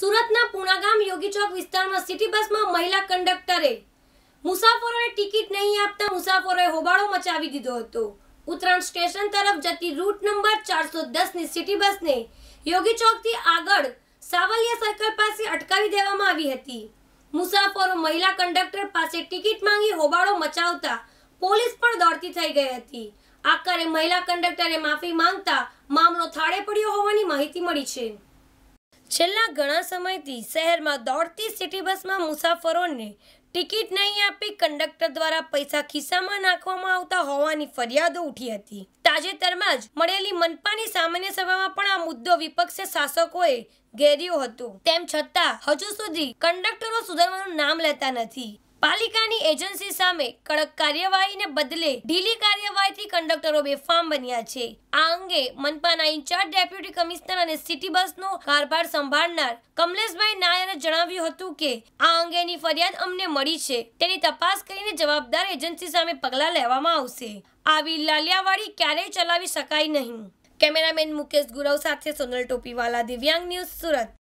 સુરતના પુણાગામ યોગી ચોક વિસ્તારમાં સિટી બસમાં મહિલા કંડક્ટરે મુસાફરોને ટિકિટ નહીં આપતા મુસાફરોએ હોબાળો મચાવી દીધો હતો ઉત્તરાયણ સ્ટેશન તરફ જતી રૂટ નંબર ચારસો દસની સિટી બસને યોગી ચોકથી આગળ સાવલિયા સર્કલ પાસે અટકાવી દેવામાં આવી હતી મુસાફરો મહિલા કંડક્ટર પાસે ટિકિટ માંગી હોબાળો મચાવતા પોલીસ પણ દોડતી થઈ ગઈ હતી આકારે મહિલા કંડક્ટરે માફી માંગતા મામલો થાળે પડ્યો હોવાની માહિતી મળી છે છેલ્લા ઘણા સમયથી શહેરમાં દોડતી સિટી બસમાં મુસાફરોને ટિકિટ નહીં આપી કંડક્ટર દ્વારા પૈસા ખિસ્સામાં નાખવામાં આવતા હોવાની ફરિયાદો ઉઠી હતી તાજેતરમાં જ મળેલી મનપાની સામાન્ય સભામાં પણ આ મુદ્દો વિપક્ષે શાસકોએ ઘેર્યો હતો તેમ છતાં હજુ સુધી કંડક્ટરો સુધારવાનું નામ લેતા નથી પાલિકાની એજન્સી સામે કડક કાર્યવાહીને બદલે ઢીલી કાર્યવાહીથી કંડક્ટરો બેફામ બન્યા છે આ અંગે મનપાના ઇન્ચાર્જ ડેપ્યુટી કમિશનર અને સિટી બસનો કારભાર સંભાળનાર કમલેશભાઈ નાયરે જણાવ્યું હતું કે આ અંગેની ફરિયાદ અમને મળી છે તેની તપાસ કરીને જવાબદાર એજન્સી સામે પગલાં લેવામાં આવશે આવી લાલિયાવાડી ક્યારેય ચલાવી શકાય નહીં કેમેરામેન મુકેશ ગુરવ સાથે સોનલ ટોપીવાલા દિવ્યાંગ ન્યૂઝ સુરત